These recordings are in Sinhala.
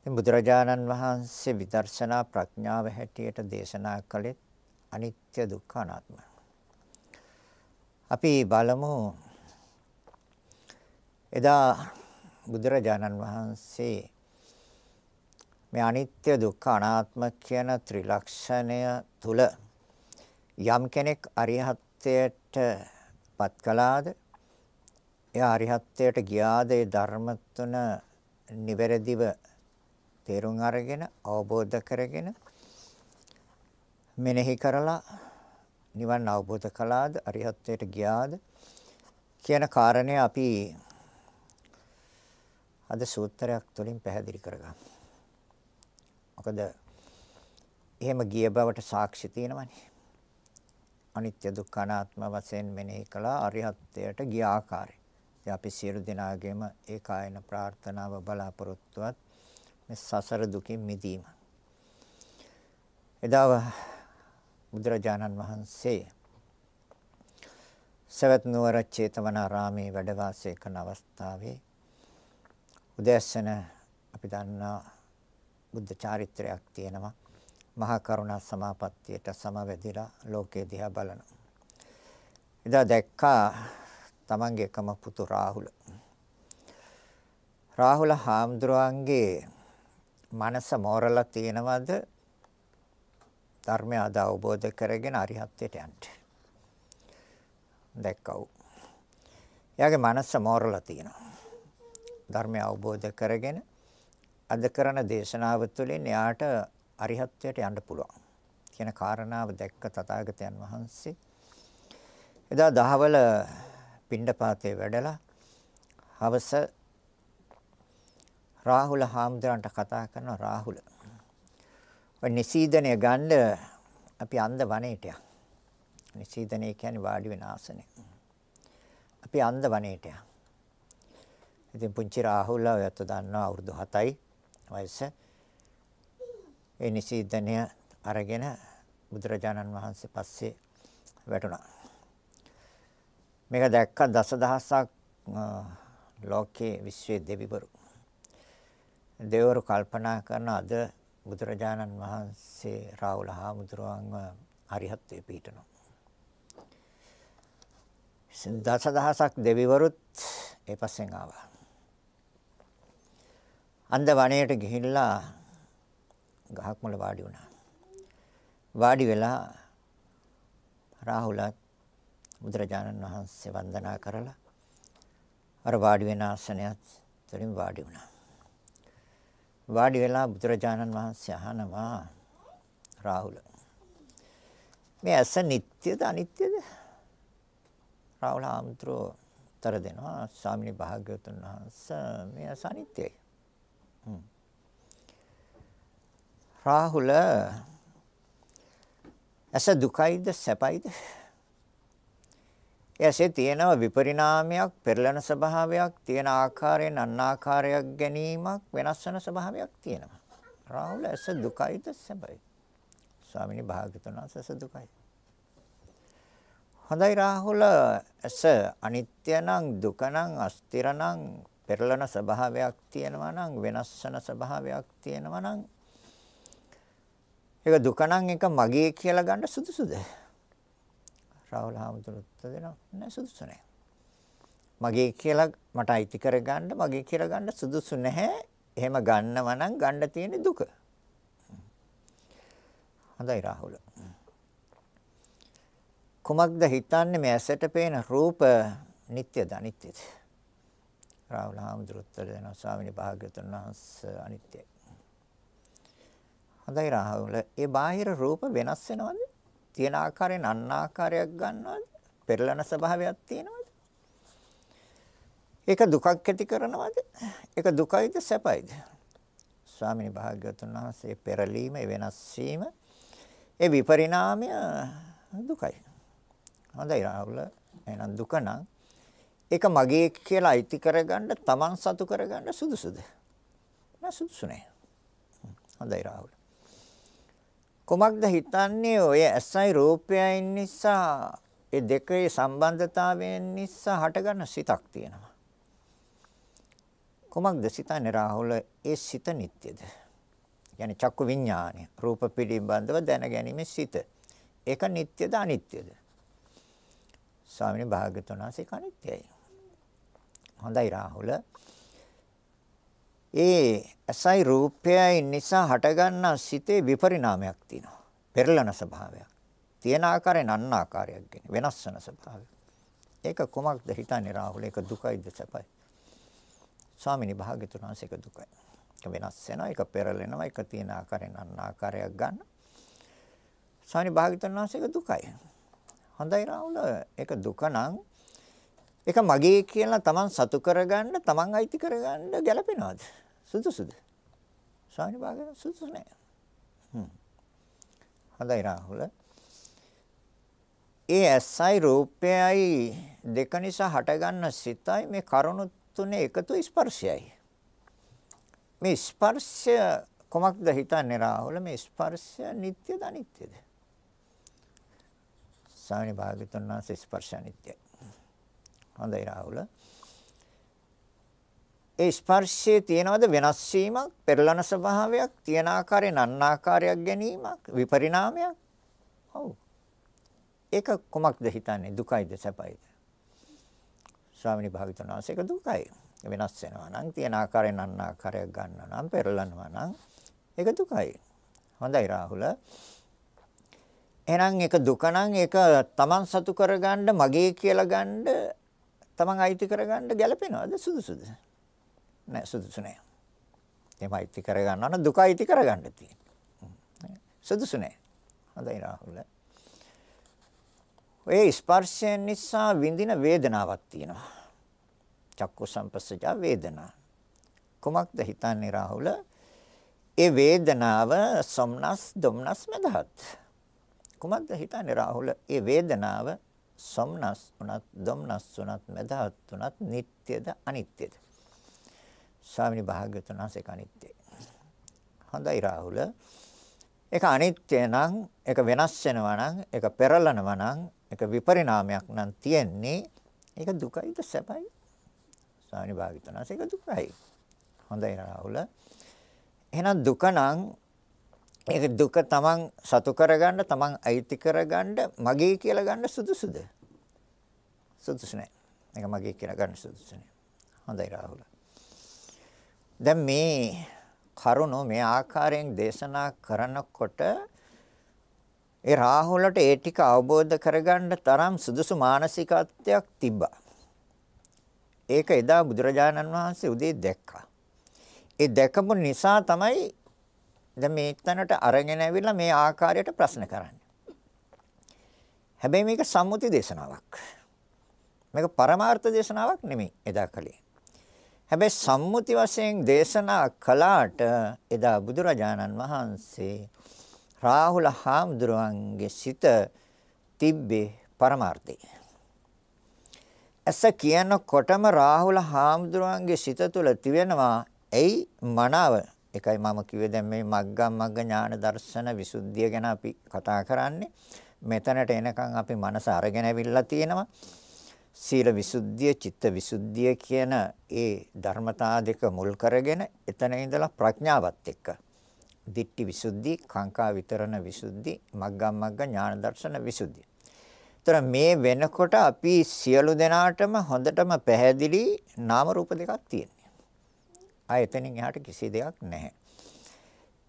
ඉතින් බුදුරජාණන් වහන්සේ විදර්ශනා ප්‍රඥාව හැටියට දේශනා කළේ අනිත්‍ය දුක්ඛ අනාත්ම. අපි බලමු එදා බුදුරජාණන් වහන්සේ මේ අනිත්‍ය දුක්ඛ අනාත්ම කියන ත්‍රිලක්ෂණය තුල යම් කෙනෙක් අරිහත්ත්වයට පත් කළාද එයා අරිහත්ත්වයට ගියාද ඒ ධර්ම තුන නිවැරදිව තේරුම් අරගෙන අවබෝධ කරගෙන මෙනෙහි කරලා නිවන් අවබෝධ කළාද අරිහත්ත්වයට ගියාද කියන කාරණය අපි අද සූත්‍රයක් තුළින් පැහැදිලි කරගන්න. මොකද එහෙම ගිය බවට සාක්ෂි තියෙනවනේ. අනිත්‍ය දුක්ඛ අනාත්ම වශයෙන් මෙනෙහි කළා අරිහත්ත්වයට ගිය ආකාරය. ඉතින් අපි සියලු දෙනාගේම ඒ කායන ප්‍රාර්ථනාව බලාපොරොත්තුවත් මේ සසර දුකින් මිදීම. එදා බුදුරජාණන් වහන්සේ සවැත් නුවර චේතවනාරාමේ වැඩ වාසය කරන අවස්ථාවේ උදෑසන අපි දන්නා බුද්ධ චාරිත්‍රයක් තියෙනවා මහා කරුණා සමාපත්තියට සමවැදිලා ලෝකේ දිහා බලන. එදා දැක්කා තමන්ගේ එකම පුතු රාහුල. රාහුල හාමුදුරුවන්ගේ මනස මෝරලා තියෙනවද ධර්මය අද අවබෝධ කරගෙන අරිහත්ත්වයට යන්න. දැක්කව. එයාගේ මනස මෝරලා තියෙනවා. ධර්මය අවබෝධ කරගෙන අද කරන දේශනාව තුළින් එයාට අරිහත්ත්වයට යන්න පුළුවන් කියන කාරණාව දැක්ක තථාගතයන් වහන්සේ එදා දහවල පිණ්ඩපාතේ වැඩලා හවස රාහුල හාමුදුරන්ට කතා කරනවා රාහුල. ඔය නිසීදනය ගන්න අපි අන්ද වනයේට යන්. නිසීදනය කියන්නේ වාඩි වෙන ආසනය. අපි අන්ද වනයේට යන්. ඉතින් පුංචි රාහුල ඔයත් දන්නවා අවුරුදු 7යි වයස. ඒ නිසීදනය අරගෙන බුදුරජාණන් වහන්සේ පස්සේ වැටුණා. මේක දැක්ක දසදහසක් ලෝකයේ විශ්වයේ දෙවිවරු දෙවරු කල්පනා කරන අද බුදුරජාණන් වහන්සේ රාහුල හාමුදුරුවන්ව අරිහත්ත්වයට පිටනවා. දසදහසක් දෙවිවරුත් ඒ පස්සෙන් ආවා. අන්ද වනයේට ගිහිල්ලා ගහක් මුල වාඩි වුණා. වාඩි වෙලා රාහුල බුදුරජාණන් වහන්සේ වන්දනා කරලා අර වාඩි වෙන ආසනයත් තුළින් වාඩි වුණා. වාඩි වෙලා බුදුරජාණන් වහන්සේ අහනවා රාහුල මේ ඇස නිට්ටයද අනිත්‍යද රාහුල ආමතුරු උත්තර දෙනවා ස්වාමිනී භාග්‍යවතුන් වහන්සේ මේ ඇස අනිත්‍යයි රාහුල ඇස දුකයිද සැපයිද එයසේ තියෙනව විපරිණාමයක්, පෙරලන ස්වභාවයක්, තියෙන ආකාරයෙන් අන්නාකාරයක් ගැනීමක්, වෙනස් වෙන ස්වභාවයක් තියෙනවා. රාහුල ඇස දුකයිද සැපයි. ස්වාමිනී භාග්‍යතුන් ඇස දුකයි. හොඳයි රාහුල ඇස අනිත්‍ය නම් දුක නම් අස්තිර නම් පෙරලන ස්වභාවයක් තියෙනවා නම් වෙනස් වෙන ස්වභාවයක් තියෙනවා නම් ඒක දුක නම් ඒක මගේ කියලා ගන්න සුදුසුද? රාහුල හාමුදුරුවෝ උත්තර දෙනවා නෑ සුදුසු නෑ. මගේ කියලා මට අයිති කරගන්න මගේ කියලා ගන්න සුදුසු නැහැ. එහෙම ගන්නවා නම් ගන්න තියෙන දුක. හොඳයි රාහුල. කුමක්ද හිතන්නේ මේ ඇසට පේන රූප නිට්ටයද අනිත්‍යද? රාහුල හාමුදුරුවෝ උත්තර දෙනවා ස්වාමිනේ භාග්‍යවතුන් වහන්සේ අනිත්‍යයි. හොඳයි රාහුල. ඒ බාහිර රූප වෙනස් වෙනවද? තියෙන ආකාරයෙන් අන් ආකාරයක් ගන්නවද? පෙරලන ස්වභාවයක් තියෙනවද? ඒක දුකක් ඇති කරනවද? ඒක දුකයිද සැපයිද? ස්වාමිනී භාග්‍යවතුන් වහන්සේ පෙරලීම, වෙනස් වීම, ඒ විපරිණාමය දුකයි. හොඳයි රාහුල. එහෙනම් දුක නම් ඒක මගේ කියලා අයිති කරගන්න, Taman සතු කරගන්න සුදුසුද? නෑ සුදුසු නෑ. හොඳයි රාහුල. කොමක්ද හිතන්නේ ඔය ඇසයි රූපයයි නිසා ඒ දෙකේ සම්බන්ධතාවයෙන් නිසා හටගන්න සිතක් තියෙනවා. කොමක්ද සිතන්නේ රාහුල? ඒ සිත නිට්ටයද? يعني චක්කු විඥානය රූප පිළිබඳව දැනගැනීමේ සිත. ඒක නිට්ටයද අනිත්‍යද? ස්වාමීන් වහන්සේ භාග්‍යතුන් වහන්සේ කනිත්‍යයි. හොඳයි රාහුල. ඒ ඇසයි රූපයයි නිසා හටගන්නා සිතේ විපරිණාමයක් තියෙනවා. පෙරලන ස්වභාවයක්. තියෙන ආකාරයෙන් අන්න ආකාරයක් ගැන වෙනස් වෙන ස්වභාවය. ඒක කොමක්ද හිතන්නේ රාහුල? ඒක දුකයිද සැපයි? ස්වාමිනී භාග්‍යතුන් වහන්සේ ඒක දුකයි. ඒක වෙනස් වෙනවා, ඒක පෙරලෙනවා, ඒක තියෙන ආකාරයෙන් අන්න ආකාරයක් ගන්න. ස්වාමිනී භාග්‍යතුන් වහන්සේ ඒක දුකයි. හොඳයි රාහුල, ඒක දුක නම් ඒක මගේ කියලා Taman සතු කරගන්න Taman අයිති කරගන්න ගැළපෙනවද? සුදුසුද? සානි භාගය සුදුසු නෑ. හ්ම්. හොඳයි රාහුල. ඒ ඇසයි රූපයයි දෙක නිසා හටගන්න සිතයි මේ කරුණු තුනේ එකතු ස්පර්ශයයි. මේ ස්පර්ශය කොමක්ද හිතන්නේ රාහුල මේ ස්පර්ශය නිට්ටයද අනිත්‍යද? සාමාන්‍ය භාග්‍යතුන් වහන්සේ ස්පර්ශය නිට්ටයයි. හොඳයි රාහුල. ඒ ස්පර්ශයේ තියෙනවද වෙනස් වීමක්, පෙරළන ස්වභාවයක්, තියෙන ආකාරයෙන් අන් ආකාරයක් ගැනීමක්, විපරිණාමයක්? ඔව්. ඒක කොමක්ද හිතන්නේ? දුකයිද සැපයිද? ස්වාමිනී භාගතුන් වහන්සේ ඒක දුකයි. වෙනස් වෙනවා නම්, තියෙන ආකාරයෙන් අන් ආකාරයක් ගන්නවා නම්, පෙරළනවා නම්, ඒක දුකයි. හොඳයි රාහුල. එහෙනම් ඒක දුක නම් ඒක තමන් සතු කරගන්න මගේ කියලා ගන්න තමන් අයිති කරගන්න ගැළපෙනවද සුදුසුද? නෑ සුදුසු නෑ. එහෙම අයිති කරගන්නවා නම් දුක අයිති කරගන්න තියෙනවා. සුදුසු නෑ. හොඳයි රාහුල. ඔය ස්පර්ශයෙන් නිසා විඳින වේදනාවක් තියෙනවා. චක්කු සම්පස්සජා වේදනා. කොමක්ද හිතන්නේ රාහුල? ඒ වේදනාව සොම්නස්, දොම්නස් මදහත්. කොමක්ද හිතන්නේ රාහුල? ඒ වේදනාව සොම්නස් උනත් දොම්නස් උනත් මදහත් උනත් නিত্যද අනිත්‍යද ස්වාමිනී භාග්‍යතුන් වහන්සේ අනිත්‍යයි හොඳයි රාහුල ඒක අනිත්‍ය නම් ඒක වෙනස් වෙනවා නම් ඒක පෙරලනවා නම් ඒක විපරිණාමයක් නම් තියෙන්නේ ඒක දුකයිද සැපයි ස්වාමිනී භාග්‍යතුන් වහන්සේ ඒක දුකයි හොඳයි රාහුල එහෙනම් දුක නම් ඒක දුක තමන් සතු කරගන්න තමන් අයිති කරගන්න මගේ කියලා ගන්න සුදුසුද සුදුසු නෑ ඒක මගේ කියලා ගන්න සුදුසු නෑ හොඳයි රාහුල දැන් මේ කරුණ මේ ආකාරයෙන් දේශනා කරනකොට ඒ රාහුලට ඒ ටික අවබෝධ කරගන්න තරම් සුදුසු මානසිකත්වයක් තිබ්බා ඒක එදා බුදුරජාණන් වහන්සේ උදේ දැක්කා ඒ දැකපු නිසා තමයි දැන් මේ තැනට අරගෙන ඇවිල්ලා මේ ආකාරයට ප්‍රශ්න කරන්නේ. හැබැයි මේක සම්මුති දේශනාවක්. මේක පරමාර්ථ දේශනාවක් නෙමෙයි එදා කලේ. හැබැයි සම්මුති වශයෙන් දේශනා කළාට එදා බුදුරජාණන් වහන්සේ රාහුල හාමුදුරුවන්ගේ සිත තිබ්බේ පරමාර්ථය. ඇස කියනකොටම රාහුල හාමුදුරුවන්ගේ සිත තුළ තිබෙනවා ඇයි මනාව ඒකයි මම කිව්වේ දැන් මේ මග්ගම් මග්ග ඥාන දර්ශන විසුද්ධිය ගැන අපි කතා කරන්නේ. මෙතනට එනකන් අපි මනස අරගෙන ඇවිල්ලා තියෙනවා. සීල විසුද්ධිය, චිත්ත විසුද්ධිය කියන ඒ ධර්මතා දෙක මුල් කරගෙන එතන ඉඳලා ප්‍රඥාවත් එක්ක දිට්ටි විසුද්ධි, කාංකා විතරණ විසුද්ධි, මග්ගම් මග්ග ඥාන දර්ශන විසුද්ධිය. ඒතර මේ වෙනකොට අපි සියලු දෙනාටම හොඳටම පැහැදිලි නාම රූප දෙකක් තියෙනවා. ආ එතනින් එහාට කිසි දෙයක් නැහැ.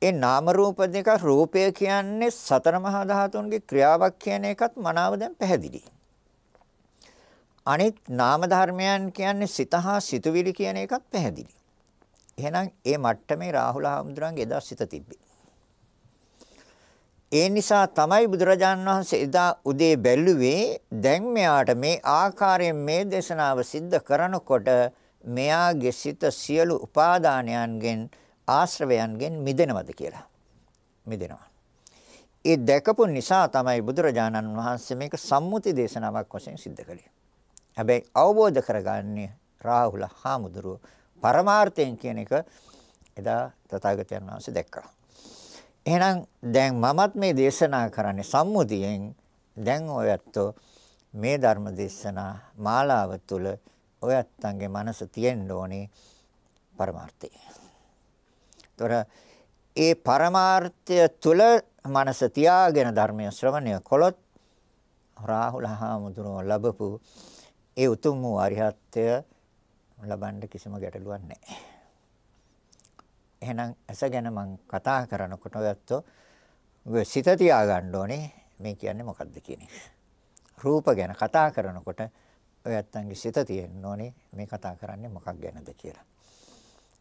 ඒ නාම රූප දෙක රූපය කියන්නේ සතර මහා ධාතුන්ගේ ක්‍රියාවක් කියන එකත් මනාව දැන් පැහැදිලි. අනිත් නාම ධර්මයන් කියන්නේ සිත හා සිතුවිලි කියන එකත් පැහැදිලි. එහෙනම් ඒ මට්ටමේ රාහුල හාමුදුරන්ගේ එදා සිත තිබ්බේ. ඒ නිසා තමයි බුදුරජාණන් වහන්සේ එදා උදේ බැලුවේ දැන් මෙයාට මේ ආකාරයෙන් මේ දේශනාව සිද්ධ කරනකොට මෙයාගේ සිත සියලු උපාදානයන්ගෙන් ආශ්‍රවයන්ගෙන් මිදෙනවද කියලා. මිදෙනවා. ඒ දැකපු නිසා තමයි බුදුරජාණන් වහන්සේ මේක සම්මුති දේශනාවක් වශයෙන් සිද්ධ කළේ. හැබැයි අවබෝධ කරගන්නේ රාහුල හාමුදුරුව පරමාර්ථයෙන් කියන එක එදා තථාගතයන් වහන්සේ දැක්කා. එහෙනම් දැන් මමත් මේ දේශනා කරන්නේ සම්මුතියෙන් දැන් ඔයත් මේ ධර්ම දේශනා මාලාව තුළ ඔයත්තන්ගේ මනස තියෙන්න ඕනේ පරමාර්ථය. ඒතොර ඒ පරමාර්ථය තුල මනස තියාගෙන ධර්මය ශ්‍රවණය කළොත් රාහුල හාමුදුරුවෝ ලැබපු ඒ උතුම් වූ අරිහත්ත්වය ලබන්න කිසිම ගැටලුවක් නැහැ. එහෙනම් ඇස ගැන මම කතා කරනකොට ඔයත්ෝ සිත තියාගන්න ඕනේ මේ කියන්නේ මොකද්ද කියන එක. රූප ගැන කතා කරනකොට ඔය ඇත්තන්ගේ සිත තියෙන්න ඕනේ මේ කතා කරන්නේ මොකක් ගැනද කියලා.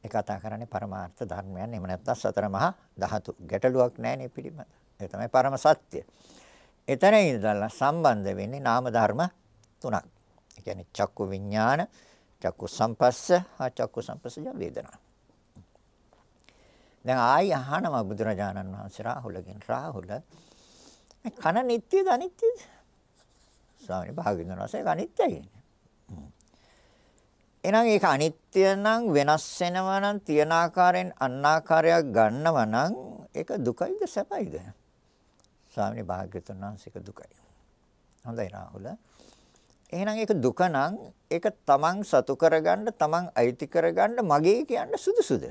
ඒ කතා කරන්නේ පරමාර්ථ ධර්මයන් එහෙම නැත්නම් සතර මහා ධාතු. ගැටලුවක් නැහැ මේ පිළිබඳ. ඒ තමයි පරම සත්‍ය. එතන ඉඳලා සම්බන්ධ වෙන්නේ නාම ධර්ම තුනක්. ඒ කියන්නේ චක්කු විඥාන, චක්කු සංපස්ස, ආ චක්කු සංපස්සය වේදනා. දැන් ආයි අහනවා බුදුරජාණන් වහන්සේ රාහුලගෙන් රාහුල මේ කන නිට්ටියද අනිත්‍යද? ස්වාමීන් භාග්‍යවතුන් වහන්සේ අනිත්‍යයි කියන්නේ. එහෙනම් ඒක අනිත්‍ය නම් වෙනස් වෙනවා නම් තියන ආකාරයෙන් අන් ආකාරයක් ගන්නවා නම් ඒක දුකයිද සැපයිද? ස්වාමීන් භාග්‍යවතුන් වහන්සේක දුකයි. හොඳයි රාහුල. එහෙනම් ඒක දුක නම් ඒක තමන් සතු කරගන්න තමන් අයිති කරගන්න මගේ කියන්න සුදුසුද?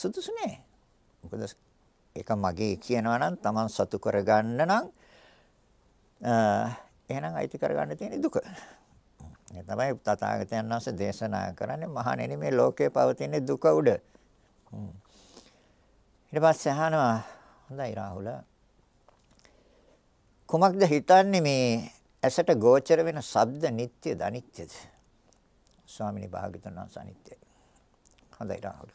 සුදුසු නෑ. මොකද ඒක මගේ කියනවා නම් තමන් සතු කරගන්න නම් එහෙනම් අයිති කරගන්න තියෙන දුක. ඒ තමයි තථාගතයන් වහන්සේ දේශනා කරන්නේ මහණෙනි මේ ලෝකේ පවතින දුක උඩ. ඊට පස්සේ අහනවා හොඳයි රාහුල. කොමක්ද හිතන්නේ මේ ඇසට ගෝචර වෙන ශබ්ද නিত্যද අනිත්‍යද? ස්වාමිනී භාග්‍යතුන් වහන්සේ අනිත්‍යයි. හොඳයි රාහුල.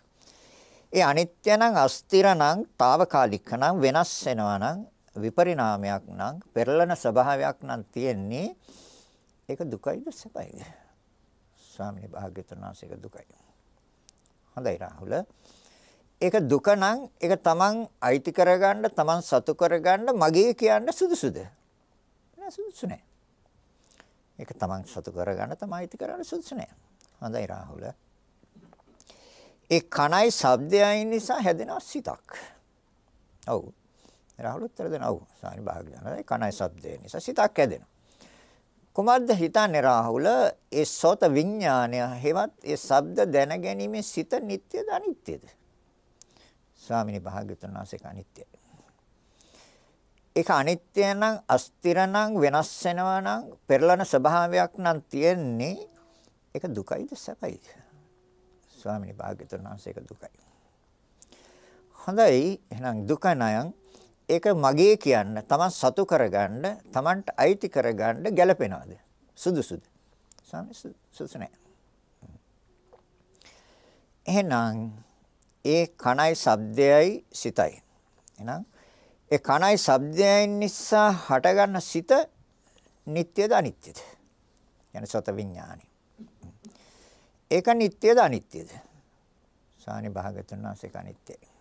ඒ අනිත්‍ය නම් අස්තිර නම් తాවකාලික නම් වෙනස් වෙනවා නම් විපරිණාමයක් නම් පෙරලන ස්වභාවයක් නම් තියෙන්නේ ඒක දුකයිද සැපයිද? ස්වාමීන් වහන්සේක දුකයි. හොඳයි රාහුල. ඒක දුක නම් ඒක තමන් අයිති කරගන්න තමන් සතු කරගන්න මගේ කියන්න සුදුසුද? නෑ සුදුසු නෑ. ඒක තමන් සතු කරගන්න තමන් අයිති කරගන්න සුදුසු නෑ. හොඳයි රාහුල. ඒ කණයි ශබ්දයයි නිසා හැදෙන සිතක්. ඔව්. රාහුල උත්තර දෙනවා. ඔව් සාරි භාග්‍යනයි කණයි සද්දේ නිසා සිතක් ඇදෙනවා. කුමද්ද හිතන්නේ රාහුල? ඒ සෝත විඥානය හෙවත් ඒ ශබ්ද දැනගැනීමේ සිත නිට්ටයද අනිත්‍යද? ස්වාමිනී භාග්‍යතුන් වහන්සේ අනිත්‍යයි. ඒක අනිත්‍ය නම් අස්තිර නම් වෙනස් වෙනවා නම් පෙරළන ස්වභාවයක් නම් තියෙන්නේ ඒක දුකයිද සැපයිද? ස්වාමිනී භාග්‍යතුන් වහන්සේ ඒක දුකයි. හොඳයි එහෙනම් දුක නයන් ඒක මගේ කියන්න, Taman සතු කරගන්න, Tamanට අයිති කරගන්න ගැළපෙනවද? සුදුසුද? සාමි සුදුසු නැහැ. එහෙනම් ඒ කණයි ශබ්දයයි සිතයි. එහෙනම් ඒ කණයි ශබ්දයන් නිසා හටගන්න සිත නিত্যද අනිත්‍යද? යන සත විඥානි. ඒක නিত্যද අනිත්‍යද? සානි භාගතුන් වහන්සේ කනිත්‍යයි.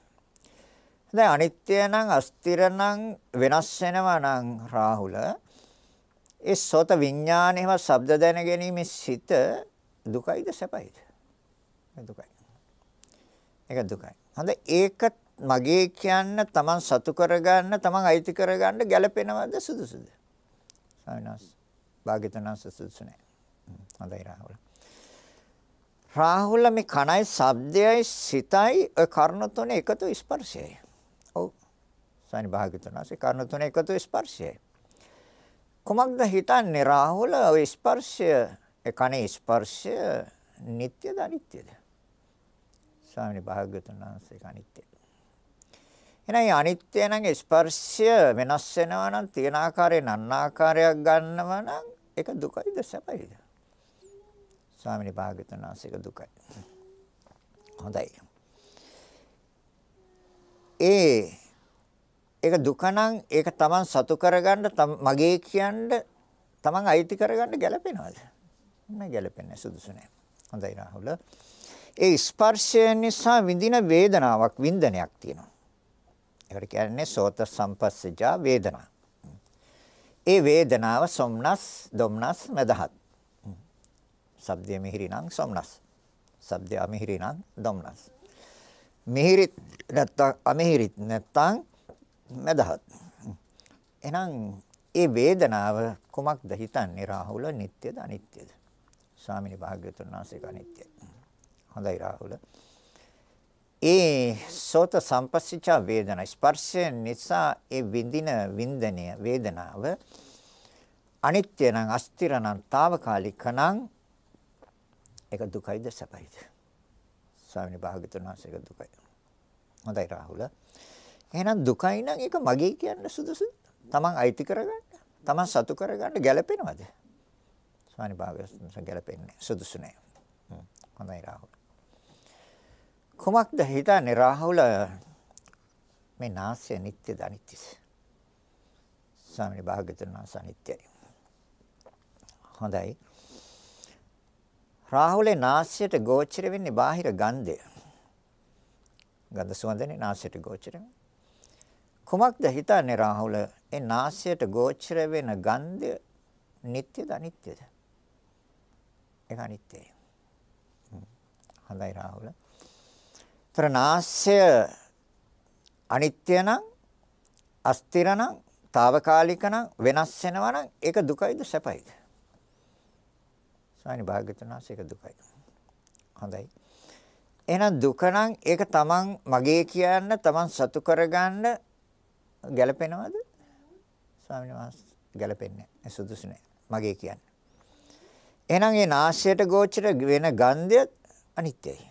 දැන් අනිත්‍ය නම් අස්තිර නම් වෙනස් වෙනවා නම් රාහුල ඒ සෝත විඥානේම ශබ්ද දැන ගැනීමේ සිත දුකයිද සැපයිද දුකයි ඒක දුකයි හඳ ඒක මගේ කියන්න තමන් සතු කරගන්න තමන් අයිති කරගන්න ගැළපෙනවද සුදුසුද සවිනාස් භාග්‍යතනස සුදුසු නැහැ හඳයි රාහුල රාහුල මේ කණයි ශබ්දයයි සිතයි ඔය කර්ණ තුනේ එකතු ස්පර්ශයයි අවස්ථාවේ භාග්‍යතුන් වහන්සේ කර්ණ තුන එකතු ස්පර්ශයයි. කොමක්ද හිතන්නේ රාහුල ඔය ස්පර්ශය ඒ කනේ ස්පර්ශය නিত্যද අනිත්‍යද? ස්වාමීන් භාග්‍යතුන් වහන්සේ අනිත්‍යයි. එහෙනම් අනිත්‍ය නම් ස්පර්ශය වෙනස් වෙනවා නම් තියෙන ආකාරයෙන් අන්නාකාරයක් ගන්නවා නම් ඒක දුකයිද සැපයිද? ස්වාමීන් භාග්‍යතුන් වහන්සේක දුකයි. හොඳයි. ඒ ඒක දුක නම් ඒක Taman සතු කරගන්න මගේ කියන්න Taman අයිති කරගන්න ගැළපෙනවද? නෑ ගැළපෙන්නේ සුදුසු නෑ. හොඳයි රාහුල. ඒ ස්පර්ශය නිසා විඳින වේදනාවක් වින්දනයක් තියෙනවා. ඒකට කියන්නේ සෝත සම්පස්සජා වේදනා. ඒ වේදනාව සොම්නස් දොම්නස් මදහත්. සබ්දයේ මිහිරි නම් සොම්නස්. සබ්දයේ අමිහිරි නම් දොම්නස්. මිහිරි නැත්තම් අමිහිරි නැත්තම් මදහත්. එහෙනම් ඒ වේදනාව කොමක්ද හිතන්නේ රාහුල නিত্যද අනිත්‍යද? ස්වාමිනේ භාග්‍යවතුන් වහන්සේ කනිත්‍යයි. හොඳයි රාහුල. ඒ සෝත සම්පස්සිච වේදන ස්පර්ශය නිසා ඒ විඳින වින්දනය වේදනාව අනිත්‍ය නම් අස්තිර නම් తాවකාලික නම් ඒක දුකයිද සැපයිද? ස්වාමිනේ භාග්‍යවතුන් වහන්සේක දුකයි. හොඳයි රාහුල. එහෙනම් දුකයි නම් ඒක මගේ කියන්න සුදුසුද? Taman අයිති කරගන්න. Taman සතු කරගන්න ගැළපෙනවද? ස්වාමි භාගයන් ගැළපෙන්නේ සුදුසු නෑ. හොඳයි රාහුල. කොමක්ද හිතන්නේ රාහුල මේ නාස්‍ය නිත්‍ය දනිත්‍යස. ස්වාමි භාග්‍යතුන් වහන්සේ අනිත්‍යයි. හොඳයි. රාහුලේ නාස්‍යයට ගෝචර වෙන්නේ බාහිර ගන්ධය. ගඳ සුවඳනේ නාසයට ගෝචර වෙනවා. කුමක්ද හිතන්නේ රාහුල? ඒ නාසයට ගෝචර වෙන ගන්ධය නিত্যද අනිත්‍යද? ඒක අනිත්‍යයි. හොඳයි රාහුල. ତර නාසය අනිත්‍ය නම් අස්තිර නම් తాවකාලික නම් වෙනස් වෙනවා නම් ඒක දුකයිද සැපයිද? සානි භාග්‍යතුනාස ඒක දුකයි. හොඳයි. එහෙනම් දුක නම් ඒක තමන් මගේ කියන්න තමන් සතු කරගන්න ගැලපෙනවද? ස්වාමීන් වහන්සේ ගැලපෙන්නේ නැහැ. සුදුසු නැහැ. මගේ කියන්නේ. එහෙනම් ඒ නාශයට ගෝචර වෙන ගන්ධය අනිත්‍යයි.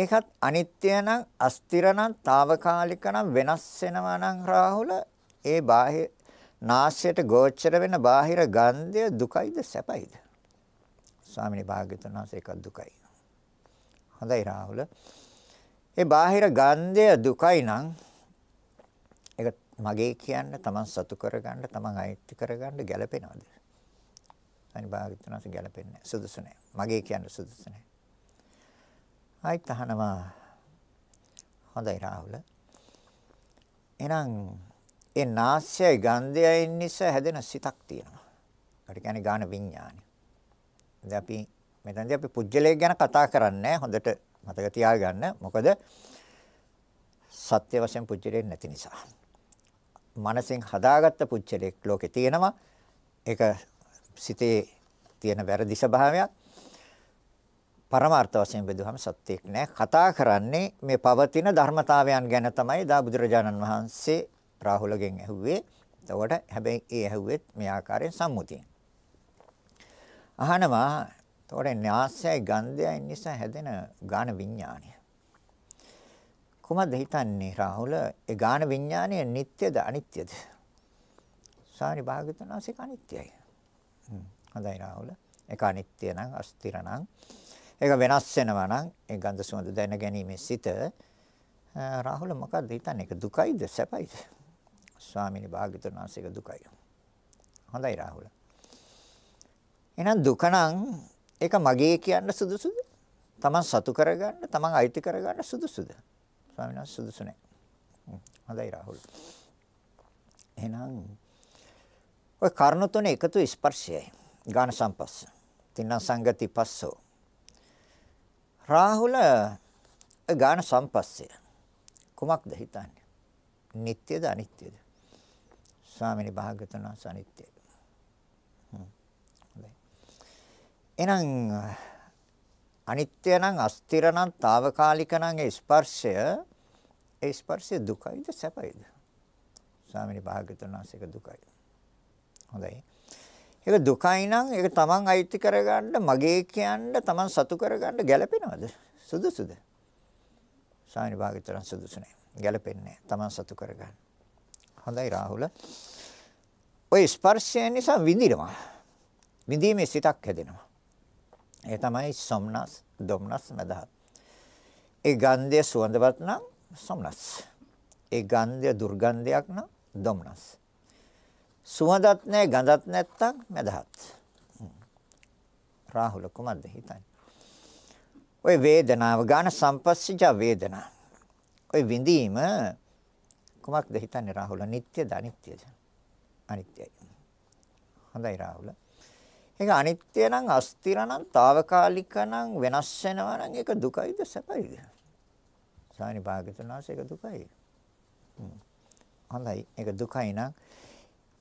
ඒකත් අනිත්‍ය නම් අස්තිර නම් తాවකාලික නම් වෙනස් වෙනවා නම් රාහුල ඒ බාහිර නාශයට ගෝචර වෙන බාහිර ගන්ධය දුකයිද සැපයිද? ස්වාමිනේ භාග්‍යතුන් වහන්සේ ඒක දුකයි. හොඳයි රාහුල. ඒ බාහිර ගන්ධය දුකයි නම් මගේ කියන්න තමන් සතු කරගන්න තමන් අයිති කරගන්න ගැළපෙනවද? අනිවාර්යයෙන්ම ගැළපෙන්නේ නැහැ. සුදුසු නැහැ. මගේ කියන්න සුදුසු නැහැ. ආයිත් අහනවා. හොඳයි රාහුල. එහෙනම් ඒ නාස්‍යයි ගන්ධයයි නිසා හැදෙන සිතක් තියෙනවා. ඒකට කියන්නේ ගාන විඥානය. දැන් අපි මෙතනදී අපි පුජ්‍යලයේ ගැන කතා කරන්නේ හොඳට මතක තියාගන්න. මොකද සත්‍ය වශයෙන් පුජ්‍යලයේ නැති නිසා. මනසෙන් හදාගත්ත පුච්චලයක් ලෝකේ තියෙනවා. ඒක සිතේ තියෙන වැරදි ස්වභාවයක්. පරමාර්ථ වශයෙන් බෙදුවම සත්‍යයක් නෑ. කතා කරන්නේ මේ පවතින ධර්මතාවයන් ගැන තමයි දා බුදුරජාණන් වහන්සේ රාහුලගෙන් ඇහුවේ. එතකොට හැබැයි ඒ ඇහුවෙත් මේ ආකාරයෙන් සම්මුතියෙන්. අහනවා එතකොට න්‍යාසයයි ගන්ධයයි නිසා හැදෙන ගාන විඥානය. කොහොමද හිතන්නේ රාහුල? ඒ ගාන විඥානය නিত্যද අනිත්‍යද? සාරි භාග්‍යතුනාසික අනිත්‍යයි. හොඳයි රාහුල. ඒක අනිත්‍ය නම් අස්තිර නම් ඒක වෙනස් වෙනවා නම් ඒ ගන්ධ සුවඳ දැන ගැනීමේ සිට රාහුල මොකක්ද හිතන්නේ? ඒක දුකයිද සැපයිද? ස්වාමීනි භාග්‍යතුනාසික දුකයි. හොඳයි රාහුල. එහෙනම් දුක නම් ඒක මගේ කියන්න සුදුසුද? තමන් සතු කරගන්න, තමන් අයිති කරගන්න සුදුසුද? ස්වාමීන් වහන්සේ සුදුසු නැහැ. හොඳයි රාහුල්. එහෙනම් ඔය කර්ණ තුන එකතු ස්පර්ශයයි. ගාන සම්පස්ස. තින්න සංගති පස්සෝ. රාහුල ගාන සම්පස්සය. කුමක්ද හිතන්නේ? නিত্যද අනිත්‍යද? ස්වාමීනි භාග්‍යතුන් වහන්සේ අනිත්‍යයි. එහෙනම් අනිත්‍ය නම් අස්තිර නම් తాවකාලික නම් ඒ ස්පර්ශය ඒ ස්පර්ශය දුකයිද සැපයිද? ස්වාමීන් වහන්සේක දුකයි. හොඳයි. ඒක දුකයි නම් ඒක තමන් අයිති කරගන්න මගේ කියන්න තමන් සතු කරගන්න ගැළපෙනවද? සුදුසුද? ස්වාමීන් වහන්සේ සුදුසු නැහැ. ගැළපෙන්නේ තමන් සතු කරගන්න. හොඳයි රාහුල. ওই ස්පර්ශය නිසා විඳිනවා. විඳීමේ සිතක් හැදෙනවා. ඒ තමයි සොම්නස්, දොම්නස් මදහත්. ඒ ගන්ධය සුවඳවත් නම් සොම්නස්. ඒ ගන්ධය දුර්ගන්ධයක් නම් දොම්නස්. සුවඳත් නැහැ ගඳත් නැත්තම් මදහත්. රාහුල කුමද්ද හිතන්නේ? ওই වේදනාව ගාන සම්පස්සජ වේදනා. ওই විඳීම කුමක්ද හිතන්නේ රාහුල? නিত্যද අනිත්‍යද? අනිත්‍යයි. හොඳයි රාහුල. ඒක අනිත්‍ය නම් අස්තිර නම් తాවකාලික නම් වෙනස් වෙනවා නම් ඒක දුකයිද සැපයිද? නිසානේ භාග්‍යතුන් වහන්සේ ඒක දුකයි. හොඳයි. ඒක දුකයි නම්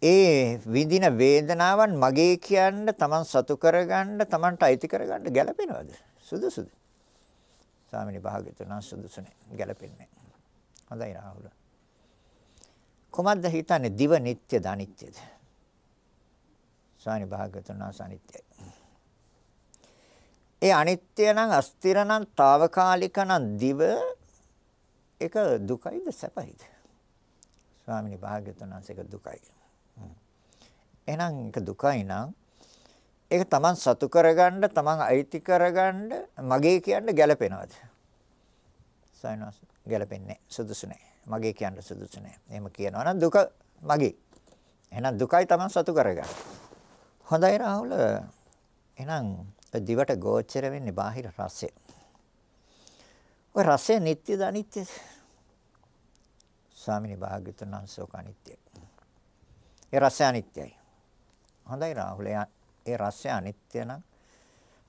ඒ විඳින වේදනාවන් මගේ කියන්න තමන් සතු කරගන්න තමන්ට අයිති කරගන්න ගැළපෙනවද සුදුසුද ස්වාමිනී භාග්‍යතුන් සුදුසු නැහැ ගැළපෙන්නේ හොඳයි රාහුල කොහොමද හිතන්නේ දිව නিত্যද අනිත්‍යද ස්වාමිනී භාග්‍යතුන් අනිත්‍යයි ඒ අනිත්‍ය නම් අස්තිර නම් తాවකාලික නම් දිව ඒක දුකයිද සැපයිද? ස්වාමිනී භාග්‍යතුන් වහන්සේ ඒක දුකයි. එහෙනම් ඒක දුකයි නම් ඒක Taman සතු කරගන්න, Taman අයිති කරගන්න මගේ කියන්න ගැළපෙනවද? සයනස් ගැළපෙන්නේ සුදුසු නැහැ. මගේ කියන්න සුදුසු නැහැ. එහෙම කියනවා නම් දුක මගේ. එහෙනම් දුකයි Taman සතු කරගන්න. හොඳයි රාහුල. එහෙනම් දිවට ගෝචර වෙන්නේ බාහිර රසය. ඔය රසය නිට්ටයද අනිත්‍යද? ස්වාමිනී භාග්‍යතුන් වහන්සේක අනිත්‍යයි. ඒ රසය අනිත්‍යයි. හොඳයි රාහුල. ඒ රසය අනිත්‍ය නම්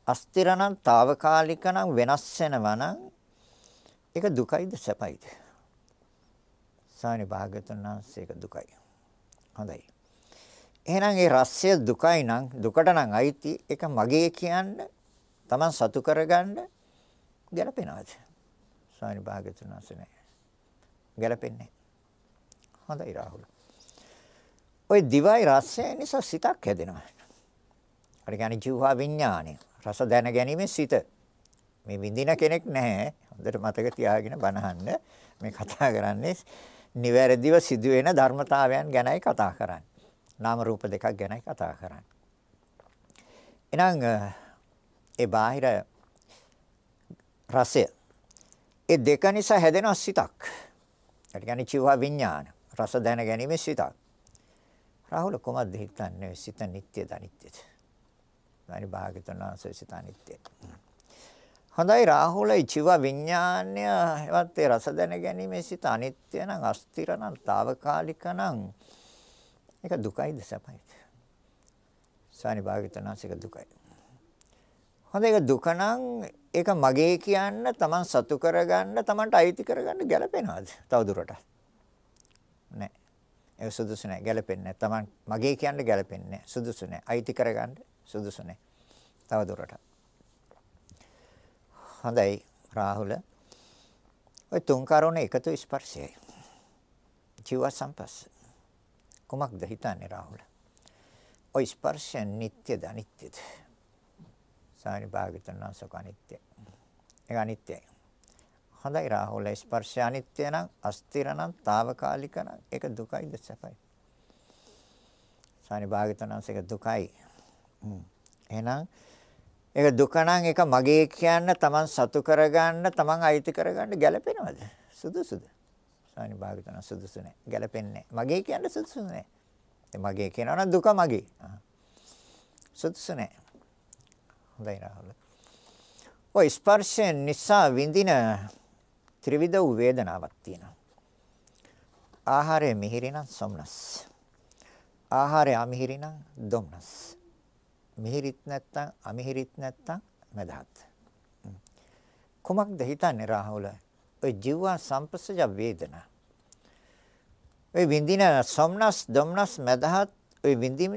අස්තිර නම් తాවකාලික නම් වෙනස් වෙනවා නම් ඒක දුකයිද සැපයිද? ස්වාමිනී භාග්‍යතුන් වහන්සේක දුකයි. හොඳයි. එහෙනම් ඒ රසය දුකයි නම් දුකට නම් අයිති ඒක මගේ කියන්න Taman සතු කරගන්න ගැලපෙනවද? ස්වාමීන් භාග්‍යතුන් වහන්සේ නැහැ. ගැලපෙන්නේ හොඳයි රාහුල. ওই දිවයි රසය නිසා සිතක් හැදෙනවා. අර කියන්නේ ජීවා විඥානය. රස දැන ගැනීමෙන් සිත. මේ විඳින කෙනෙක් නැහැ. හොඳට මතක තියාගෙන බනහන්න. මේ කතා කරන්නේ නිවැරදිව සිදුවෙන ධර්මතාවයන් ගැනයි කතා කරන්නේ. නාම රූප දෙකක් ගැනයි කතා කරන්නේ. එහෙනම් ඒ බාහිර රසය ඒ දෙක නිසා හැදෙන සිතක්. ඒ කියන්නේ චිව විඥාන. රස දැන ගැනීම සිතක්. රාහුල කොහොමද හිතන්නේ සිත නිට්ටයද අනිත්‍යද? අනි භාග්‍යතුන් වහන්සේ සිත අනිත්‍යයි. හොඳයි රාහුලයි චිව විඥානය එවත් ඒ රස දැන ගැනීම සිත අනිත්‍ය නම් අස්තිර නම් తాවකාලික නම් ඒක දුකයිද සැපයිද? සානි භාග්‍යතුන් වහන්සේක දුකයි. හොඳයි ඒක දුක නම් ඒක මගේ කියන්න තමන් සතු කරගන්න තමන්ට අයිති කරගන්න ගැලපෙනවද තව දුරටත් නෑ ඒ සුදුසු නෑ ගැලපෙන්නේ නෑ තමන් මගේ කියන්න ගැලපෙන්නේ නෑ සුදුසු නෑ අයිති කරගන්න සුදුසු නෑ තව දුරටත් හොඳයි රාහුල ඔය තුන් කරුණ එකතු ස්පර්ශයයි ජීව සම්පස්ස කුමක්ද හිතන්නේ රාහුල ඔය ස්පර්ශය නিত্যද අනිත්‍යද සාරි භාග්‍යතුන් වහන්සේ අනිත්‍ය. ඒක අනිත්‍යයි. හොඳයි රාහුල ස්පර්ශය අනිත්‍ය නම් අස්තිර නම් తాවකාලික නම් ඒක දුකයිද සැපයි. සාරි භාග්‍යතුන් වහන්සේ දුකයි. එහෙනම් ඒක දුක නම් ඒක මගේ කියන්න තමන් සතු කරගන්න තමන් අයිති කරගන්න ගැළපෙනවද? සුදුසුද? සානි භාවිතන සුදුසු නැහැ. ගැළපෙන්නේ නැහැ. මගේ කියන්න සුදුසු නැහැ. මගේ කියනවා නම් දුක මගේ. සුදුසු නැහැ. හොඳයි රාහුල. ඔය ස්පර්ශයෙන් නිසා විඳින ත්‍රිවිධ වූ වේදනාවක් තියෙනවා. ආහාරය මිහිරි නම් සොම්නස්. ආහාරය අමිහිරි නම් දොම්නස්. මිහිරිත් නැත්තම් අමිහිරිත් නැත්තම් මදහත්. කොමක්ද හිතන්නේ රාහුල? ඔය ජීවා සම්පස්සජ වේදනා. ඔය විඳින සොම්නස් දොම්නස් මදහත් ඔය විඳින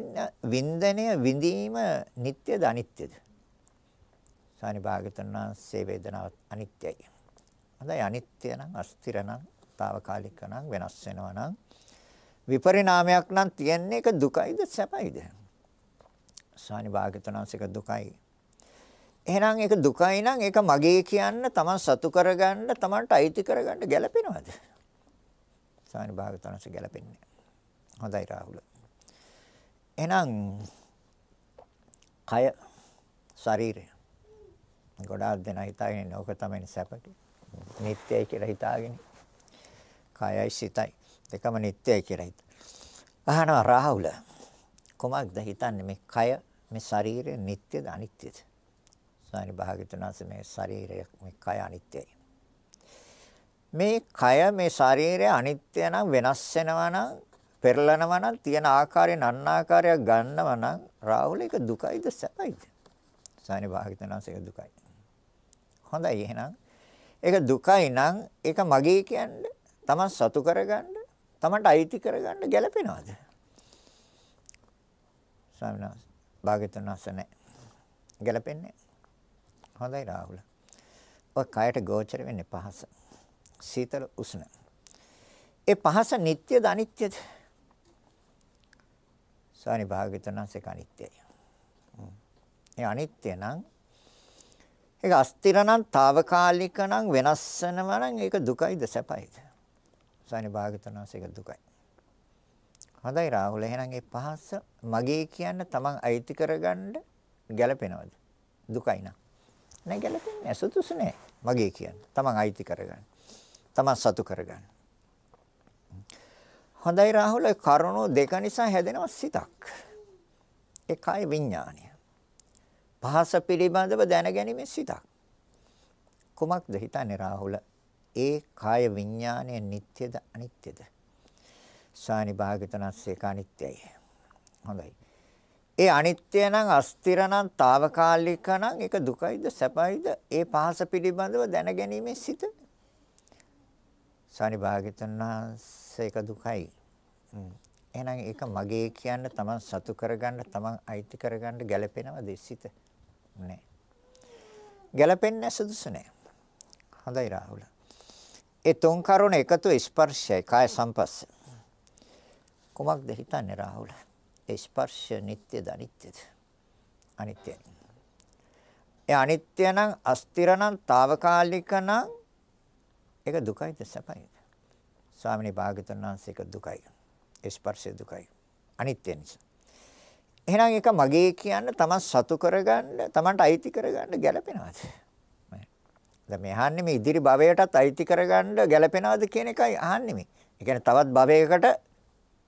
වින්දනය විඳීම නিত্যද අනිත්‍යද? අවසානයේ භාග්‍යතුන් වහන්සේ වේදනාව අනිත්‍යයි. හොඳයි අනිත්‍ය නම් අස්තිර නම් తాවකාලික නම් වෙනස් වෙනවා නම් විපරිණාමයක් නම් තියන්නේ ඒක දුකයිද සැපයිද? අවසානයේ භාග්‍යතුන් වහන්සේක දුකයි. එහෙනම් ඒක දුකයි නම් ඒක මගේ කියන්න තමන් සතු කරගන්න තමන්ට අයිති කරගන්න ගැළපෙනවද? අවසානයේ භාග්‍යතුන් වහන්සේ ගැළපෙන්නේ. හොඳයි රාහුල. එහෙනම් කය ශරීරය ගොඩාක් දෙනා හිතාගෙන ඉන්නේ ඕක තමයි සැපට. නිට්ටයයි කියලා හිතාගෙන. කායයි සිතයි දෙකම නිට්ටයයි කියලා හිත. අහනවා රාහුල කොමක්ද හිතන්නේ මේ කය මේ ශරීරය නිට්ටයද අනිත්‍යද? සාරි භාග්‍යතුනාස මේ ශරීරය මේ කය අනිත්‍යයි. මේ කය මේ ශරීරය අනිත්‍ය නම් වෙනස් වෙනවා නම් පෙරලනවා නම් තියෙන ආකාරයෙන් අන්න ආකාරයක් ගන්නවා නම් රාහුල එක දුකයිද සැපයිද? සාරි භාග්‍යතුනාස එක දුකයි. හොඳයි එහෙනම්. ඒක දුකයි නම් ඒක මගේ කියන්න, Taman සතු කරගන්න, Tamanට අයිති කරගන්න ගැළපෙනවද? ස්වාමීන් වහන්සේ, භාග්‍යතුන් වහන්සේ නැහැ. ගැළපෙන්නේ. හොඳයි රාහුල. ඔය කයට ගෝචර වෙන්නේ පහස. සීතල උෂ්ණ. ඒ පහස නিত্যද අනිත්‍යද? ස්වාමීන් වහන්සේ භාග්‍යතුන් වහන්සේ අනිත්‍යයි. ඒ අනිත්‍ය නම් ඒක අස්තිර නම් తాවකාලික නම් වෙනස් වෙනවා නම් ඒක දුකයිද සැපයිද? සානි භාගතනස ඒක දුකයි. හොඳයි රාහුල එහෙනම් ඒ පහස මගේ කියන්න තමන් අයිති කරගන්න ගැළපෙනවද? දුකයි නම්. නෑ ගැළපෙන්නේ සතුටුසු නෑ මගේ කියන්න. තමන් අයිති කරගන්න. තමන් සතු කරගන්න. හොඳයි රාහුල කරුණෝ දෙක නිසා හැදෙනවා සිතක්. ඒකයි විඥානය. පහස පිළිබඳව දැනගැනීමේ සිතක්. කුමක්ද හිතන්නේ රාහුල? ඒ කාය විඥානය නිට්ටයද අනිත්‍යද? සානි භාගිතනස්සේක අනිත්‍යයි. හොඳයි. ඒ අනිත්‍ය නම් අස්තිර නම් తాවකාලික නම් ඒක දුකයිද සැපයිද? ඒ පහස පිළිබඳව දැනගැනීමේ සිත. සානි භාගිතනස්සේක දුකයි. එහෙනම් ඒක මගේ කියන්න තමන් සතු කරගන්න තමන් අයිති කරගන්න ගැළපෙනවද සිත? නැහැ. ගැළපෙන්නේ සුදුසු නැහැ. හොඳයි රාහුල. ඒ තුන් කරුණ එකතු ස්පර්ශය කාය සම්පස්ස. කොමක්ද හිතන්නේ රාහුල? ඒ ස්පර්ශය නিত্যද අනිත්‍යද? අනිත්‍යයි. ඒ අනිත්‍ය නම් අස්තිර නම් తాවකාලික නම් ඒක දුකයිද සැපයිද? ස්වාමිනේ භාග්‍යතුන් වහන්සේක දුකයි. ස්පර්ශය දුකයි. අනිත්‍ය නිසා. එහෙනම් ඒක මගේ කියන්න තමන් සතු කරගන්න තමන්ට අයිති කරගන්න ගැළපෙනවද දැන් මේ අහන්නේ මේ ඉදිරි භවයටත් අයිති කරගන්න ගැළපෙනවද කියන එකයි අහන්නේ මේ. ඒ කියන්නේ තවත් භවයකට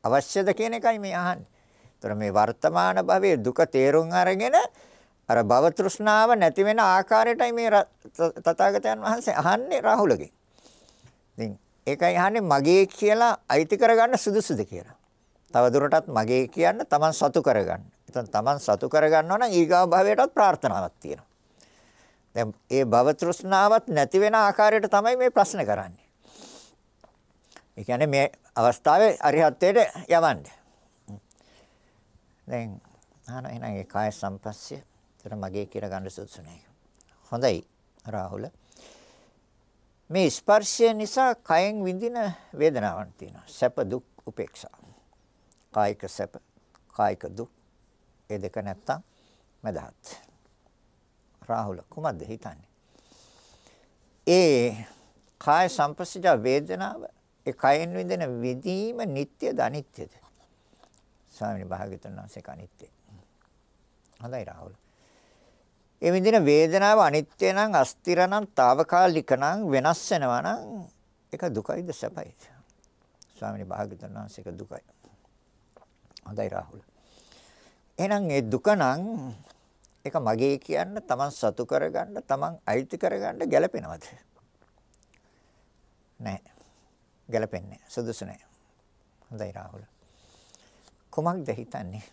අවශ්‍යද කියන එකයි මේ අහන්නේ. ඒතර මේ වර්තමාන භවයේ දුක තේරුම් අරගෙන අර භව තෘෂ්ණාව නැති වෙන ආකාරයටයි මේ තථාගතයන් වහන්සේ අහන්නේ රාහුලගෙන්. ඉතින් ඒකයි අහන්නේ මගේ කියලා අයිති කරගන්න සුදුසුද කියලා. තවදුරටත් මගේ කියන්න තමන් සතු කරගන්න. එතන තමන් සතු කරගන්නවා නම් ඊගාව භවයටත් ප්‍රාර්ථනාවක් තියෙනවා. දැන් ඒ භව තෘෂ්ණාවත් නැති වෙන ආකාරයට තමයි මේ ප්‍රශ්න කරන්නේ. ඒ කියන්නේ මේ අවස්ථාවේ අරිහත්ත්වයට යවන්න. දැන් අහන එහෙනම් ඒ කාය සම්පස්ය ඒතර මගේ කියලා ගන්න සුදුසු නැහැ. හොඳයි රාහුල. මේ ස්පර්ශය නිසා කයෙන් විඳින වේදනාවක් තියෙනවා. සැප දුක් උපේක්ෂා. කායික සැප, කායික දුක් ඒ දෙක නැත්තම් මදහත්. රාහුල කුමක්ද හිතන්නේ? ඒ කාය සංපස්සජ වේදනාව ඒ කයෙන් විඳින විදීම නিত্যද අනිත්‍යද? ස්වාමීන් වහන්සේ කනිත්‍ය. හොඳයි රාහුල. ඒ විඳින වේදනාව අනිත්‍ය නම් අස්තිර නම් తాවකාලික නම් වෙනස් වෙනවා නම් ඒක දුකයිද සැපයිද? ස්වාමීන් වහන්සේ දුකයි. හොඳයි රාහුල. එහෙනම් ඒ දුක නම් ඒක මගේ කියන්න තමන් සතු කරගන්න තමන් අයිති කරගන්න ගැළපෙනවද? නෑ. ගැළපෙන්නේ සුදුසු නෑ. හොඳයි රාහුල. කොමක්ද හිතන්නේ?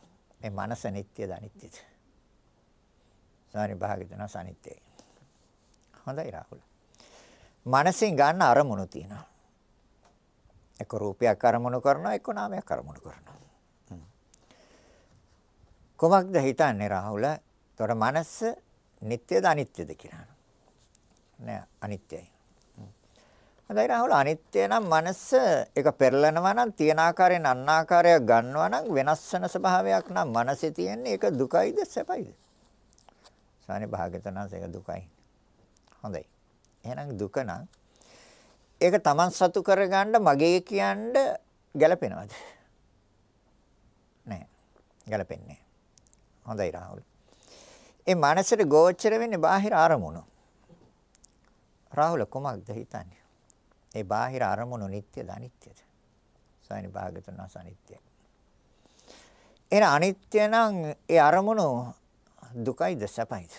මේ මනස නිට්ටයද අනිත්‍යද? සාරි භාගිතන සනිට්ටයයි. හොඳයි රාහුල. මනසින් ගන්න අරමුණු තියෙනවා. එක්ක රූපයක් අරමුණු කරනවා එක්ක නාමයක් අරමුණු කරනවා. කොමක්ද හිතන්නේ රාහුල? ତොර මනස නිට්ටයද අනිත්‍යද කියලා. නෑ අනිත්‍යයි. හදයි රාහුල අනිත්‍ය නම් මනස ඒක පෙරලනවා නම් තියෙන ආකාරයෙන් අන්න ආකාරයක් ගන්නවා නම් වෙනස් වෙන ස්වභාවයක් නම් මනසේ තියෙන්නේ ඒක දුකයිද සැපයිද? සානේ භාග්‍යතනස ඒක දුකයි. හොඳයි. එහෙනම් දුක නම් ඒක Taman සතු කරගන්න මගේ කියන්න ගැලපෙනවද? නෑ. ගැලපෙන්නේ හොඳයි රාහුල. ඒ මනසට ගෝචර වෙන්නේ බාහිර අරමුණු. රාහුල කොමක්ද හිතන්නේ? ඒ බාහිර අරමුණු නিত্যද අනිත්‍යද? සයනි භාගතුන් අසනිත්‍යයි. එන අනිත්‍ය නම් ඒ අරමුණු දුකයිද සැපයිද?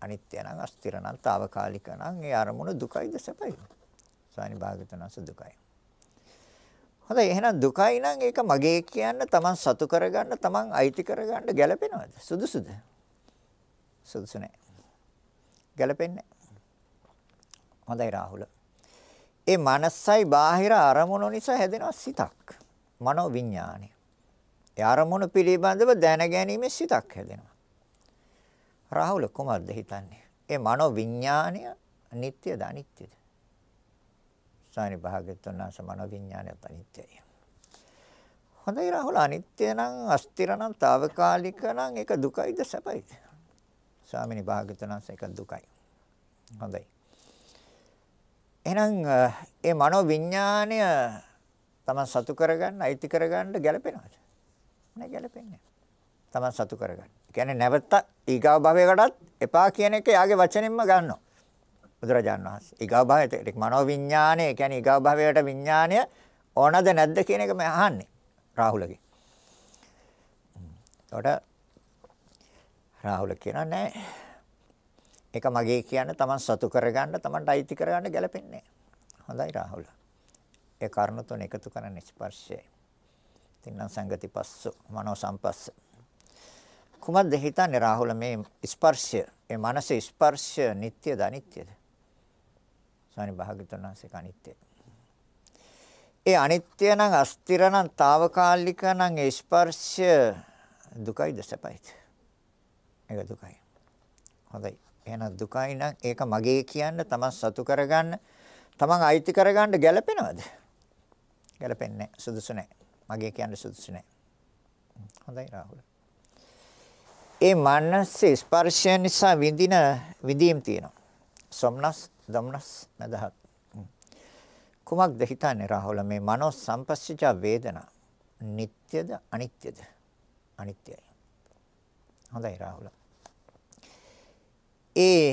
අනිත්‍ය නම් අස්තිර නම් తాවකාලික නම් ඒ අරමුණු දුකයිද සැපයිද? සයනි භාගතුන් අස දුකයි. හොඳයි එහෙනම් දුකයි නම් ඒක මගේ කියන්න තමන් සතු කරගන්න තමන් අයිති කරගන්න ගැළපෙනවද සුදුසුද සුදුසු නෑ ගැළපෙන්නේ හොඳයි රාහුල ඒ මනසයි බාහිර අරමුණු නිසා හැදෙන සිතක් මනෝ විඥානය ඒ අරමුණු පිළිබඳව දැනගැනීමේ සිතක් හැදෙනවා රාහුල කොහොමද හිතන්නේ ඒ මනෝ විඥානය නিত্যද අනිත්‍යද අවසානයේ භාග්‍යවතුන් වහන්සේ මනෝවිඥානයත් අනිත්‍යයි. හොඳයි රාහුල අනිත්‍ය නම් අස්තිර නම් తాවකාලික නම් ඒක දුකයිද සැපයිද? ස්වාමිනී භාග්‍යවතුන් වහන්සේ ඒක දුකයි. හොඳයි. එහෙනම් ඒ මනෝවිඥානය තමන් සතු කරගන්න අයිති කරගන්න ගැළපෙනවද? නැහැ ගැළපෙන්නේ. තමන් සතු කරගන්න. කියන්නේ නැවත ඊගාව භවයකටත් එපා කියන එක යාගේ වචනෙන්ම ගන්නවා. බුදුරජාන් වහන්සේ. ඊගාභාවයට මනෝ විඥානය කියන්නේ ඊගාභාවයට විඥානය ඕනද නැද්ද කියන එක මම අහන්නේ රාහුලගෙන්. එතකොට රාහුල කියනවා නෑ. ඒක මගේ කියන්න තමන් සතු කරගන්න තමන්ට අයිති කරගන්න ගැලපෙන්නේ හොඳයි රාහුල. ඒ කරුණු තුන එකතු කරන ස්පර්ශය. තින්නම් සංගති පස්ස මනෝ සම්පස්ස. කුමක්ද හිතන්නේ රාහුල මේ ස්පර්ශය, මේ මනස ස්පර්ශය නিত্যද අනිත්‍යද? ස්වාමීන් භාග්‍යතුන් වහන්සේ කනිත්‍ය. ඒ අනිත්‍ය නම් අස්තිර නම් తాවකාලික නම් ස්පර්ශ දුකයිද සැපයිද? ඒක දුකයි. හොඳයි. එහෙනම් දුකයි නම් ඒක මගේ කියන්න තමන් සතු කරගන්න තමන් අයිති කරගන්න ගැළපෙනවද? ගැළපෙන්නේ සුදුසු නැහැ. මගේ කියන්න සුදුසු නැහැ. හොඳයි රාහුල. ඒ මනස ස්පර්ශය නිසා විඳින විඳීම් තියෙනවා. සොම්නස් දොම්නස් මදහත් කුමක්ද හිතන්නේ රාහුල මේ මනෝ සංපස්සජා වේදනා නিত্যද අනිත්‍යද අනිත්‍යයි හොඳයි රාහුල ඒ